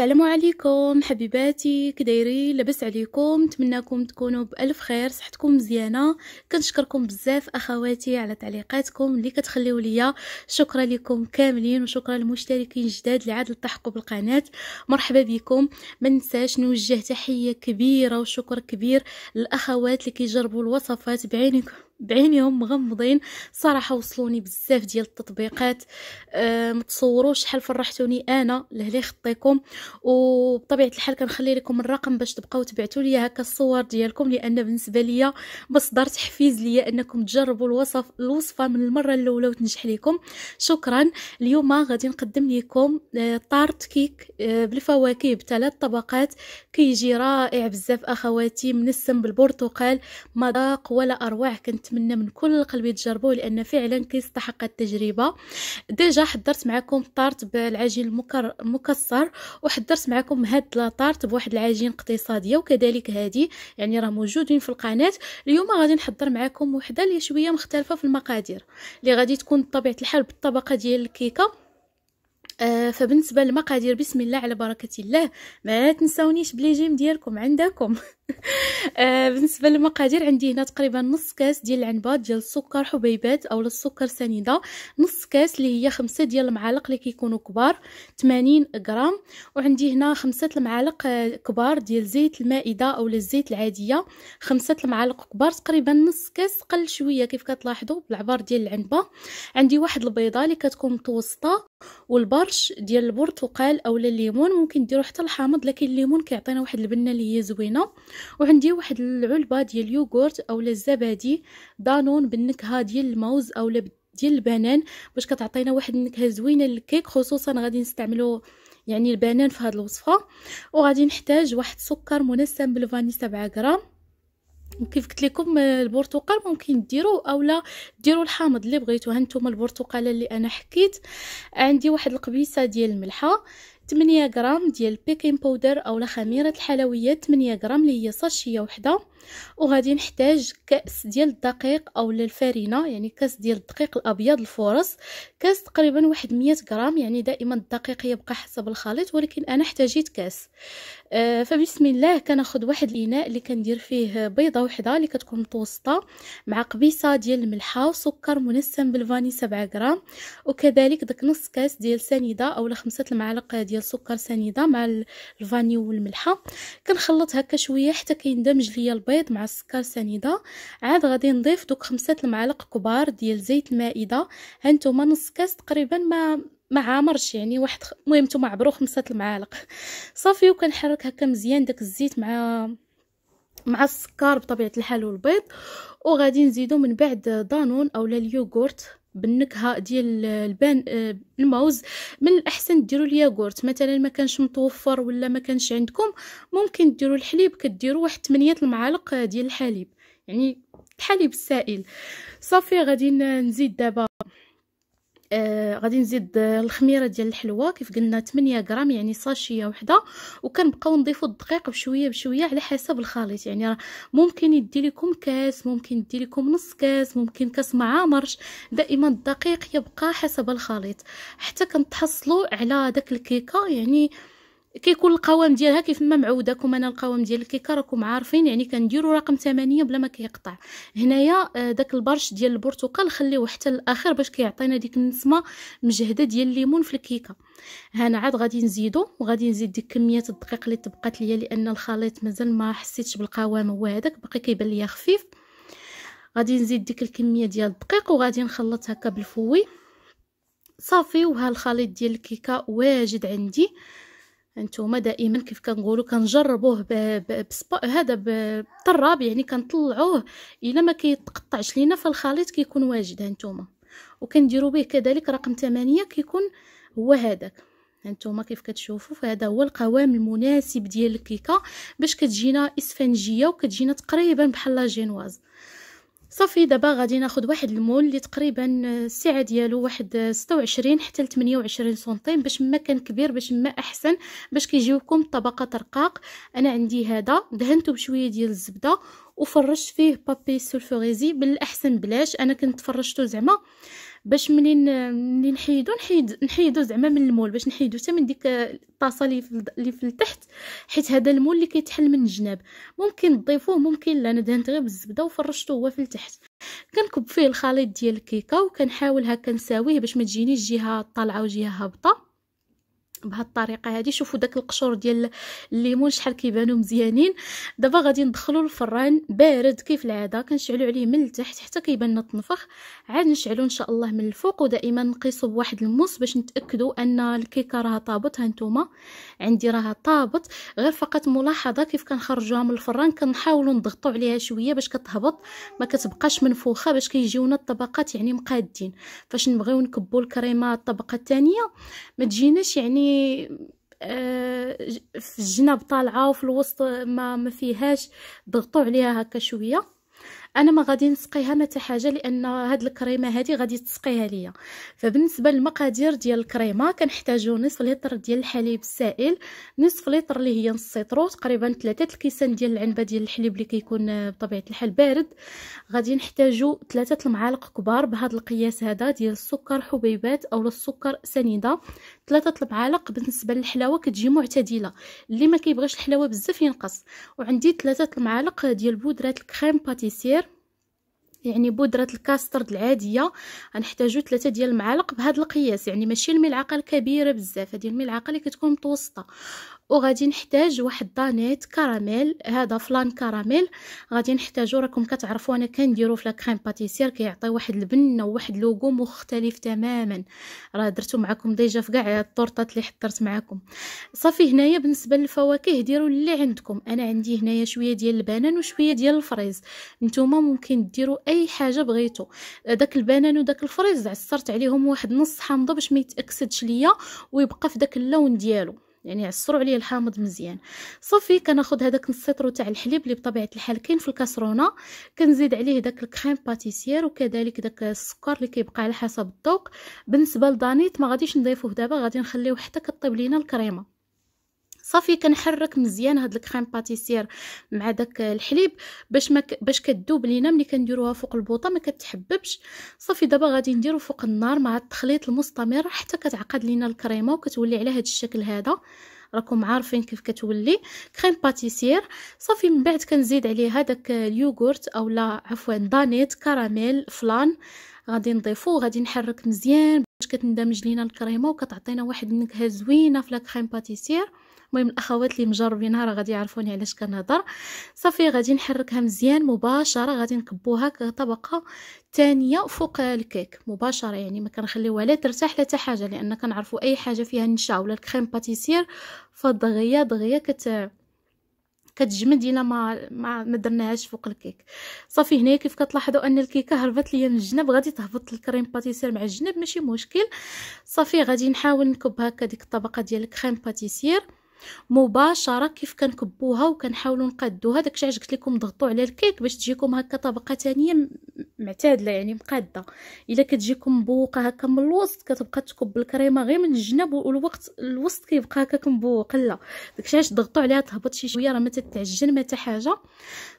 السلام عليكم حبيباتي كدايرين لاباس عليكم نتمنىكم تكونوا بالف خير صحتكم مزيانه كنشكركم بزاف اخواتي على تعليقاتكم اللي كتخليو ليا شكرا لكم كاملين وشكرا للمشتركين الجداد اللي عاد التحقوا بالقناه مرحبا بكم ما ننساش نوجه تحيه كبيره وشكر كبير للاخوات اللي كيجربوا الوصفات بعينكم بعينيهم مغمضين صراحه وصلوني بزاف ديال التطبيقات أه متصوروش شحال فرحتوني انا لهلي خطيكم وبطبيعه الحال كنخلي لكم الرقم باش تبقاو تبعتوا لي هكا الصور ديالكم لان بالنسبه ليا مصدر تحفيز ليا انكم تجربوا الوصف الوصفه من المره الاولى وتنجح لكم شكرا اليوم غادي نقدم لكم أه، طارت كيك أه، بالفواكه بثلاث طبقات كيجي رائع بزاف اخواتي منسم بالبرتقال مذاق ولا اروع كنت كنتمنى من كل القلب تجربوه لان فعلا كيستحق التجربه ديجا حضرت معكم طارت بالعجين المكسر وحضرت معكم هاد لاطارت بواحد العجين اقتصاديه وكذلك هذه يعني راه موجودين في القناه اليوم غادي نحضر معكم وحده اللي شويه مختلفه في المقادير اللي غادي تكون بطبيعه الحال بالطبقه ديال الكيكه آه، فبالنسبه للمقادير بسم الله على بركه الله ما تنساونيش بليجيم ديالكم عندكم آه، بالنسبه للمقادير عندي هنا تقريبا نص كاس ديال العنبه ديال السكر حبيبات اولا السكر سنيده نص كاس اللي هي خمسة ديال المعالق اللي كيكونوا كبار 80 غرام وعندي هنا خمسة المعالق آه، كبار ديال زيت المائده اولا الزيت العاديه خمسة المعالق كبار تقريبا نص كاس قل شويه كيف كتلاحظوا بالعبار ديال العنبه عندي واحد البيضه اللي كتكون متوسطه والبار غالش ديال البرتقال اولا الليمون ممكن ديرو حتى الحامض لكن الليمون كيعطينا واحد البنه اللي هي زوينه وعندي واحد العلبه ديال اليوغورت اولا الزبادي دانون بالنكهه ديال الموز اولا ديال البنان باش كتعطينا واحد النكهه زوينه للكيك خصوصا غادي نستعملو يعني البنان في هذه الوصفه وغادي نحتاج واحد سكر منسم بالفاني 7 غرام كيف قلت لكم آه، البرتقال ممكن ديرو اولا ديروا الحامض اللي بغيتو هانتوما البرتقاله اللي انا حكيت عندي واحد القبيصه ديال الملحه 8 غرام ديال بيكين بودر اولا خميره الحلويات 8 غرام اللي هي صاشية وحده وغادي نحتاج كاس ديال الدقيق او الفارينه يعني كاس ديال الدقيق الابيض الفورص كاس تقريبا واحد 100 غرام يعني دائما الدقيق يبقى حسب الخليط ولكن انا احتاجيت كاس آه فبسم الله كناخذ واحد الاناء اللي كندير فيه بيضه وحده اللي كتكون متوسطه مع قبيصه ديال الملحه وسكر منسم بالفاني 7 غرام وكذلك داك نص كاس ديال سنيده او خمسة المعالق ديال سكر سنيده مع الفاني والملحه كنخلط هكا شويه حتى كيندمج ليا البيض مع السكر سنيده عاد غادي نضيف دوك خمسة المعالق كبار ديال زيت المائده هانتوما نص كاس تقريبا ما ما عامرش يعني واحد المهم نتوما عبروا خمسة المعالق صافي وكنحرك هكا مزيان داك الزيت مع مع السكر بطبيعه الحال والبيض وغادي نزيدو من بعد دانون اولا اليوغورت بالنكهه ديال البان آه، الموز من الاحسن ديروا الياغورت مثلا ما كانش متوفر ولا ما كانش عندكم ممكن ديروا الحليب كديروا واحد 8 المعالق آه، ديال الحليب يعني الحليب السائل صافي غادي نزيد دابا آه غادي نزيد آه، الخميره ديال الحلوه كيف قلنا 8 غرام يعني صاشيه وحده وكنبقاو نضيفوا الدقيق بشويه بشويه على حسب الخليط يعني ممكن يدي لكم كاس ممكن يدي لكم نص كاس ممكن كاس ما عامرش دائما الدقيق يبقى حسب الخليط حتى كنتحصلوا على داك الكيكه يعني آه كيكون القوام ديالها كيف ما معوداكم انا القوام ديال الكيكه راكم عارفين يعني كنديروا رقم 8 بلا ما كيقطع هنايا آه، داك البرش ديال البرتقال خليوه حتى الاخر باش كيعطينا ديك النسمه مجهده ديال الليمون في الكيكه هنا عاد غادي نزيدو وغادي نزيد ديك كميه الدقيق اللي طبقات ليا لان الخليط مازال ما حسيتش بالقوام هو هذاك باقي كيبان ليا خفيف غادي نزيد ديك الكميه ديال الدقيق وغادي نخلط هكا بالفوي صافي وها الخليط ديال الكيكه واجد عندي آه نتوما دائما كيف كنقولوا كنجربوه هذا بالتراب يعني كنطلعوه الا ما كيتقطعش لينا فالخليط كيكون واجد هانتوما وكنديروا به كذلك رقم 8 كيكون هو هذاك هانتوما كيف كتشوفوا فهذا هو القوام المناسب ديال الكيكه باش كتجينا اسفنجيه وكتجينا تقريبا بحال لا جينواز صافي دابا غادي ناخد واحد المول اللي تقريبا السعه ديالو واحد 26 حتى ل 28 سنتيم باش ما كان كبير باش ما احسن باش كيجيوكم طبقات رقاق انا عندي هذا دهنته بشويه ديال الزبده وفرشت فيه بابي سولفوريزي بالاحسن بلاش انا كنت فرشته زعما باش منين منين نحيدو نحيد نحيدو زعما من المول باش نحيدو حتى من ديك الطاسه اللي اللي في التحت حيت هذا المول اللي كيتحل من الجناب ممكن تضيفوه ممكن لا انا دهنت غير بالزبده وفرشتو هو في التحت كنكب فيه الخليط ديال الكيكه وكنحاول هكا نساويه باش ما تجينيش جهه طالعه وجهه هابطه بهاد الطريقه هادي شوفوا داك القشور ديال الليمون شحال كيبانو مزيانين دابا غادي ندخلو الفران بارد كيف العاده كنشعلو عليه من التحت حتى كيبان تنفخ عاد نشعلو ان شاء الله من الفوق ودائما نقيسو بواحد الموس باش نتاكدوا ان الكيكه راها طابت هانتوما عندي راها طابت غير فقط ملاحظه كيف كنخرجوها من الفران كنحاولوا نضغطوا عليها شويه باش كتهبط ما كتبقاش منفوخه باش كيجيونا الطبقات يعني مقادين فاش نبغيو نكبوا الكريمه الطبقه الثانيه ما تجيناش يعني يعني آه، في الجناب طالعه وفي الوسط ما ما فيهاش ضغطوا عليها هكا شويه انا ما غادي نسقيها ما حاجه لان هاد الكريمه هادي غادي تسقيها ليا فبالنسبه للمقادير ديال الكريمه كنحتاجو نصف لتر ديال الحليب السائل نصف لتر اللي هي نص سيترو تقريبا ثلاثه الكيسان ديال العنبه ديال الحليب اللي كيكون بطبيعه الحال بارد غادي نحتاجو ثلاثه المعالق كبار بهذا القياس هذا ديال السكر حبيبات او السكر سنيده ثلاثه المعالق بالنسبه للحلاوه كتجي معتدله اللي ما كيبغيش الحلاوه بزاف ينقص وعندي ثلاثه المعالق ديال بودره الكريم باتيسير يعني بودره الكاسترد العاديه غنحتاجو تلاتة ديال المعالق بهذا القياس يعني ماشي الملعقه الكبيره بزاف هذه الملعقه اللي كتكون متوسطه وغادي نحتاج واحد دانيت كراميل هذا فلان كراميل غادي نحتاجو راكم كتعرفوا انا كنديرو في لا كريم باتيسير كيعطي واحد البنه وواحد لوغو مختلف تماما راه درتو معكم ديجا في كاع الطورطات اللي حضرت معكم صافي هنايا بالنسبه للفواكه ديروا اللي عندكم انا عندي هنايا شويه ديال البنان وشويه ديال الفريز نتوما ممكن ديروا اي حاجه بغيتو داك البنان وداك الفريز عصرت عليهم واحد نص حامضه باش ما يتاكسدش ليا ويبقى في داك اللون ديالو يعني عصروا عليه الحامض مزيان صافي كناخذ هذاك نص تاع الحليب اللي بطبيعه الحال كاين في الكاسرونه كنزيد عليه داك الكريم باتيسير وكذلك داك السكر اللي كيبقى على حسب الذوق بالنسبه لدانيت ما غاديش نضيفوه دابا غادي نخليوه حتى كطيب لينا الكريمه صافي كنحرك مزيان هاد الكريم باتيسير مع داك الحليب باش ما ك... باش كدوب لينا ملي كنديروها فوق البوطه ما كتحببش صافي دابا غادي نديرو فوق النار مع التخليط المستمر حتى كتعقد لينا الكريمه وكتولي على هاد الشكل هذا راكم عارفين كيف كتولي كريم باتيسير صافي من بعد كنزيد عليها داك اليوغورت اولا عفوا دانيت كراميل فلان غادي نضيفو غادي نحرك مزيان باش كتندمج لينا الكريمه وكتعطينا واحد النكهه زوينه في لا كريم باتيسير المهم الاخوات اللي مجربينها راه غادي يعرفوني علاش كنهضر صافي غادي نحركها مزيان مباشره غادي نكبوها كطبقه ثانيه فوق الكيك مباشره يعني ما كنخليوها لا ترتاح لا حتى حاجه لان كنعرفوا اي حاجه فيها النشا ولا الكريم باتيسير فدغيا دغيا كت كتجمد لينا ما ما, ما درناهاش فوق الكيك صافي هنايا كيف كتلاحظوا ان الكيكه هربت ليا من الجنب غادي تهبط الكريم باتيسير مع الجنب ماشي مشكل صافي غادي نحاول نكب هكا ديك الطبقه ديال الكريم باتيسير مباشره كيف كنكبوها وكنحاولوا نقادوها داكشي علاش قلت لكم ضغطوا على الكيك باش تجيكم هكا طبقه ثانيه معتدله يعني مقاده الا كتجيكم مبوقه هكا من الوسط كتبقى تكب الكريمه غير من الجناب والوقت الوسط كيبقى هكا مبوق لا داكشي علاش ضغطوا عليها تهبط شي شويه راه ما تتعجن ما حتى حاجه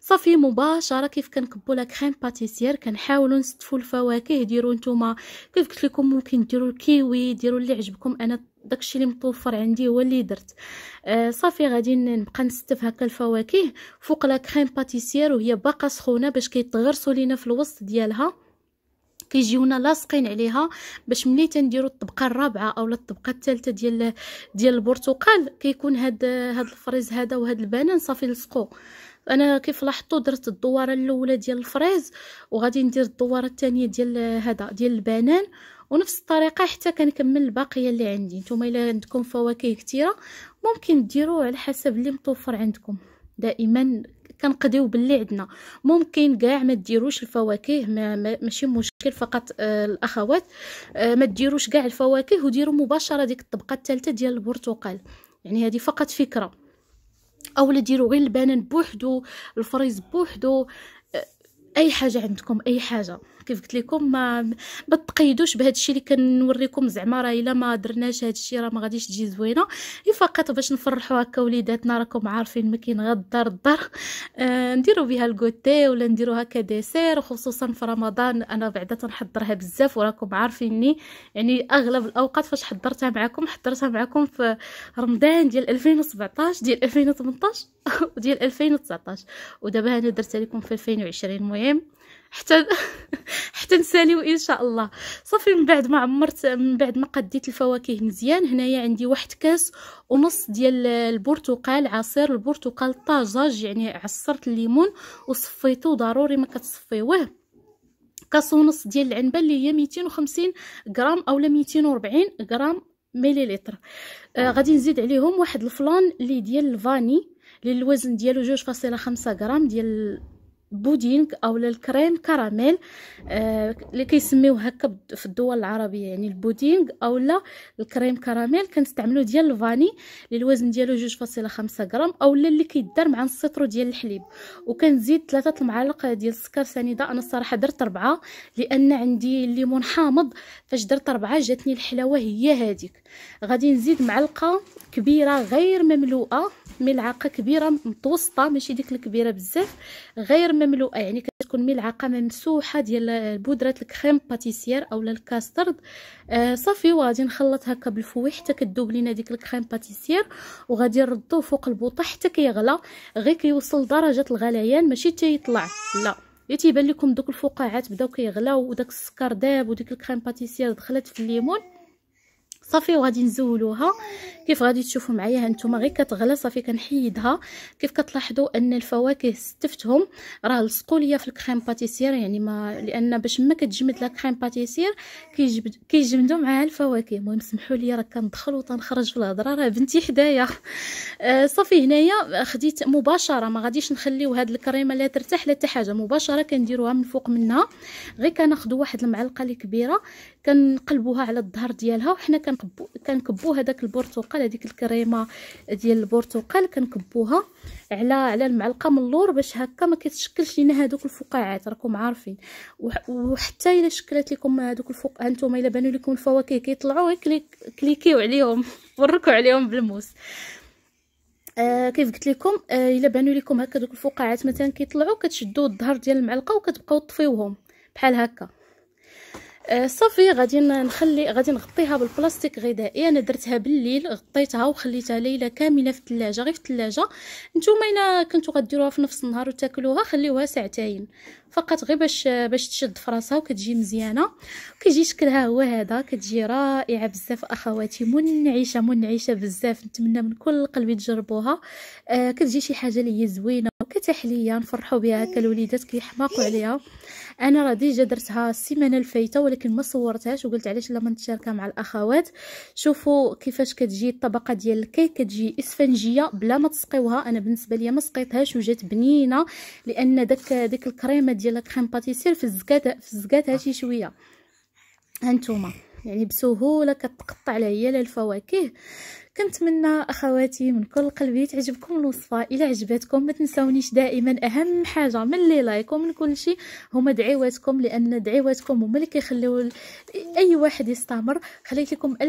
صافي مباشره كيف كنكبوا لا كريم باتيسير كنحاولوا نستفوا الفواكه ديروا نتوما كيف قلت لكم ممكن ديروا الكيوي ديروا اللي عجبكم انا داكشي اللي متوفر عندي هو اللي درت آه صافي غادي نبقى نستف هكا الفواكه فوق لا كريم باتيسير وهي باقا سخونه باش كيتغرسوا لينا في الوسط ديالها كيجيونا لاصقين عليها باش ملي تنديروا الطبقه الرابعه اولا الطبقه الثالثه ديال ديال البرتقال كيكون هاد هاد الفريز هذا وهاد البنان صافي لصقوا انا كيف لاحظتوا درت الدواره الاولى ديال الفريز وغادي ندير الدواره الثانيه ديال هذا ديال البنان ونفس الطريقه حتى كنكمل الباقيه اللي عندي نتوما الا عندكم فواكه كثيره ممكن ديروه على حسب اللي متوفر عندكم دائما كنقضيو باللي عندنا ممكن كاع ما ديروش الفواكه ما ماشي مشكل فقط آه الاخوات آه ما ديروش كاع الفواكه وديروا مباشره ديك الطبقه الثالثه ديال البرتقال يعني هذه فقط فكره اولا ديروا غير البنان بوحدو الفريز بوحدو آه اي حاجه عندكم اي حاجه كيف قلت لكم ما ما تقيدوش بهذا الشيء اللي كنوريكم زعما راه الا ما درناش هذا الشيء راه ما غاديش تجي زوينه هي فقط باش نفرحوا هكا وليداتنا راكم عارفين ما كاين غير الدار الدار آه نديروا بها الكوتي ولا نديرو هكا ديسير وخصوصا في رمضان انا بعدا تنحضرها بزاف وراكم عارفيني يعني اغلب الاوقات فاش حضرتها معكم حضرتها معكم في رمضان ديال 2017 ديال 2018 وديال 2019 ودابا انا درتها لكم في 2020 المهم حتى حتى نساليو ان شاء الله صافي من بعد ما عمرت من بعد ما قديت الفواكه مزيان هنايا عندي واحد كاس ونص ديال البرتقال عصير البرتقال طازج يعني عصرت الليمون وصفيته ضروري ما كتصفيوه كاس ونص ديال العنبه اللي هي 250 غرام اولا 240 غرام مليلتر آه غادي نزيد عليهم واحد الفلان اللي ديال الفاني اللي الوزن ديالو 2.5 غرام ديال بودينغ او الكريم كراميل آه كيسميوه هكا في الدول العربيه يعني البودينغ او لا الكريم كراميل كنستعملو ديال الفاني اللي الوزن ديالو 2.5 غرام او لا اللي كيدار مع نص ديال الحليب وكنزيد ثلاثة المعالق ديال السكر سنيده انا الصراحه درت أربعة لان عندي الليمون حامض فاش درت أربعة جاتني الحلاوه هي هذيك غادي نزيد معلقه كبيره غير مملوءه ملعقه كبيره متوسطه ماشي ديك الكبيره بزاف غير مملوءه آه، يعني كتكون ملعقه ممسوحه ديال بودره الكريم باتيسير اولا الكاسترد آه صافي وغادي نخلط هكا بالفوي حتى كدوب لينا ديك الكريم باتيسير وغادي نردو فوق البوطه حتى كيغلى غير كيوصل درجه الغليان ماشي حتى يطلع لا يا تيبان لكم دوك الفقاعات بداو كيغلاو وداك السكر داب وديك الكريم باتيسير دخلت في الليمون صافي وغادي نزولوها كيف غادي تشوفوا معايا هانتوما غير كتغلى صافي كنحيدها كيف كتلاحظوا ان الفواكه استفتهم راه لصقوا ليا في الكريم باتيسير يعني ما لان باش ما كتجمد لا كريم باتيسير كيجبد كيجمدوا معاها الفواكه المهم سمحوا لي راه كندخل وتنخرج في الهضره راه بنتي حدايا آه صافي هنايا خديت مباشره ما غاديش نخليو هاد الكريمه لا ترتاح لا حتى حاجه مباشره كنديروها من فوق منها غير كناخذوا واحد المعلقه اللي كبيره كنقلبوها على الظهر ديالها وحنا كن كنكبو كنكبو هذاك البرتقال هذيك الكريمه ديال البرتقال كنكبوها على على المعلقه من اللور باش هكا ما كتشكلش لينا هذوك الفقاعات راكم عارفين وحتى الا شكلت لكم هذوك الفوق هانتوما الا بانوا لكم الفواكه كيطلعوا كليك كليكيو عليهم وركوا عليهم بالموس آه كيف قلت لكم آه الا بانوا لكم هكا دوك الفقاعات مثلا كيطلعوا كتشدوا الظهر ديال المعلقه وكتبقاو طفيوهم بحال هكا آه، صافي غادي نخلي غادي نغطيها بالبلاستيك غذائي انا درتها بالليل غطيتها وخليتها ليله كامله في الثلاجه غير في الثلاجه نتوما الا كنتو غديروها في نفس النهار وتاكلوها خليوها ساعتين فقط غير باش باش تشد فراسها وكتجي مزيانه وكيجي شكلها هو هذا كتجي رائعه بزاف اخواتي منعشه منعشه بزاف نتمنى من كل قلبي تجربوها آه كتجي شي حاجه اللي هي زوينه وكتحليه نفرحوا بها الوليدات كيحماقوا عليها انا راه ديجا درتها السيمانه الفايته ولكن ما صورتهاش وقلت علاش ما نتشاركها مع الاخوات شوفوا كيفاش كتجي الطبقه ديال الكيك كتجي اسفنجيه بلا ما تسقيوها انا بالنسبه ليا ما سقيتهاش وجات بنينه لان داك ديك الكريمه ديال الكريم باتيسير في الزكاه في الزكاه شي شويه هانتوما يعني بسهوله كتقطع على هي الفواكه كنتمنى اخواتي من كل قلبي تعجبكم الوصفه الا عجبتكم ما تنساونيش دائما اهم حاجه من لي لايك ومن كل شيء هما دعواتكم لان دعواتكم هما اللي كيخليو اي واحد يستمر خليت لكم الف